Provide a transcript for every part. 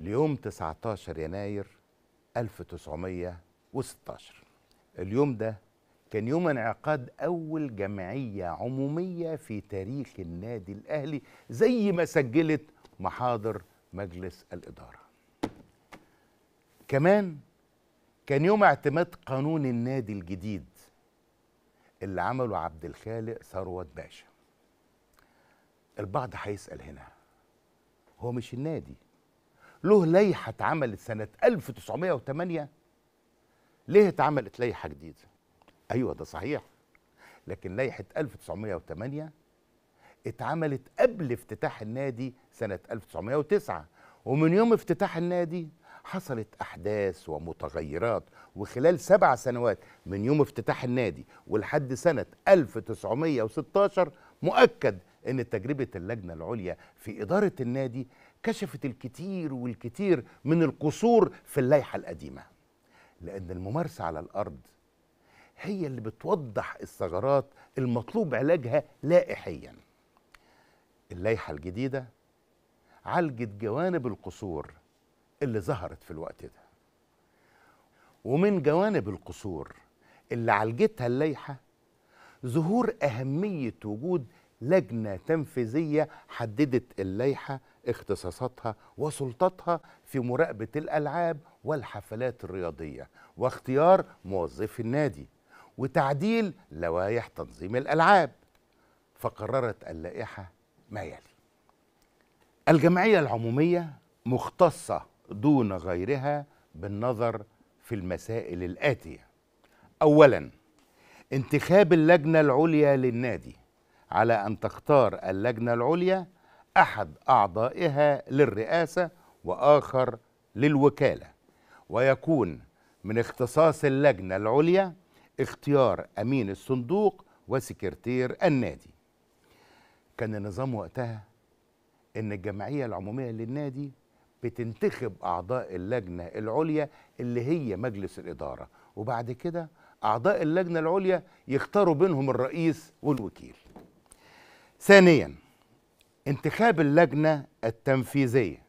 ليوم 19 يناير 1916 اليوم ده كان يوم انعقاد أول جمعية عمومية في تاريخ النادي الأهلي زي ما سجلت محاضر مجلس الإدارة كمان كان يوم اعتماد قانون النادي الجديد اللي عمله عبد الخالق ثروت باشا البعض هيسأل هنا هو مش النادي له لائحه اتعملت سنه 1908 ليه اتعملت لائحه جديده؟ ايوه ده صحيح لكن لائحه 1908 اتعملت قبل افتتاح النادي سنه 1909 ومن يوم افتتاح النادي حصلت احداث ومتغيرات وخلال سبع سنوات من يوم افتتاح النادي ولحد سنه 1916 مؤكد ان تجربه اللجنه العليا في اداره النادي كشفت الكثير والكثير من القصور في اللائحة القديمة لأن الممارسة على الأرض هي اللي بتوضح الثغرات المطلوب علاجها لائحيا اللائحة الجديدة عالجت جوانب القصور اللي ظهرت في الوقت ده ومن جوانب القصور اللي عالجتها اللائحة ظهور أهمية وجود لجنة تنفيذية حددت اللائحة اختصاصاتها وسلطاتها في مراقبة الألعاب والحفلات الرياضية واختيار موظفي النادي وتعديل لوائح تنظيم الألعاب فقررت اللائحة ما يلي الجمعية العمومية مختصة دون غيرها بالنظر في المسائل الآتية أولا انتخاب اللجنة العليا للنادي على أن تختار اللجنة العليا أحد أعضائها للرئاسة وآخر للوكالة ويكون من اختصاص اللجنة العليا اختيار أمين الصندوق وسكرتير النادي كان النظام وقتها ان الجمعيه العموميه للنادي بتنتخب اعضاء اللجنه العليا اللي هي مجلس الاداره وبعد كده اعضاء اللجنه العليا يختاروا بينهم الرئيس والوكيل ثانيا انتخاب اللجنة التنفيذية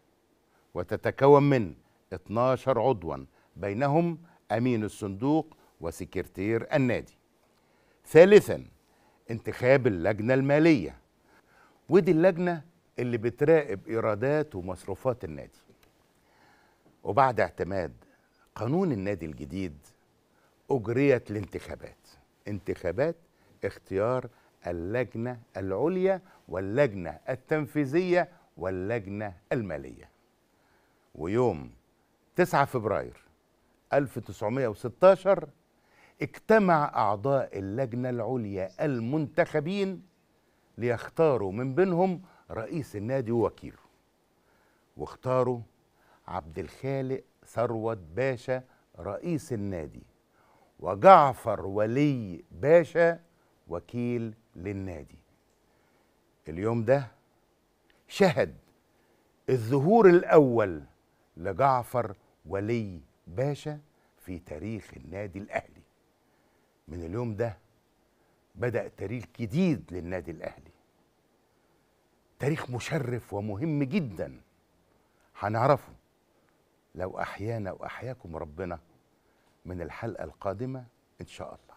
وتتكون من 12 عضوا بينهم أمين الصندوق وسكرتير النادي ثالثا انتخاب اللجنة المالية ودي اللجنة اللي بتراقب إيرادات ومصروفات النادي وبعد اعتماد قانون النادي الجديد أجريت الانتخابات انتخابات اختيار اللجنة العليا واللجنة التنفيذية واللجنة المالية ويوم 9 فبراير 1916 اجتمع أعضاء اللجنة العليا المنتخبين ليختاروا من بينهم رئيس النادي ووكيله واختاروا عبد الخالق ثروت باشا رئيس النادي وجعفر ولي باشا وكيل للنادي اليوم ده شهد الظهور الأول لجعفر ولي باشا في تاريخ النادي الأهلي من اليوم ده بدأ تاريخ جديد للنادي الأهلي تاريخ مشرف ومهم جدا هنعرفه لو أحيانا وأحياكم ربنا من الحلقة القادمة إن شاء الله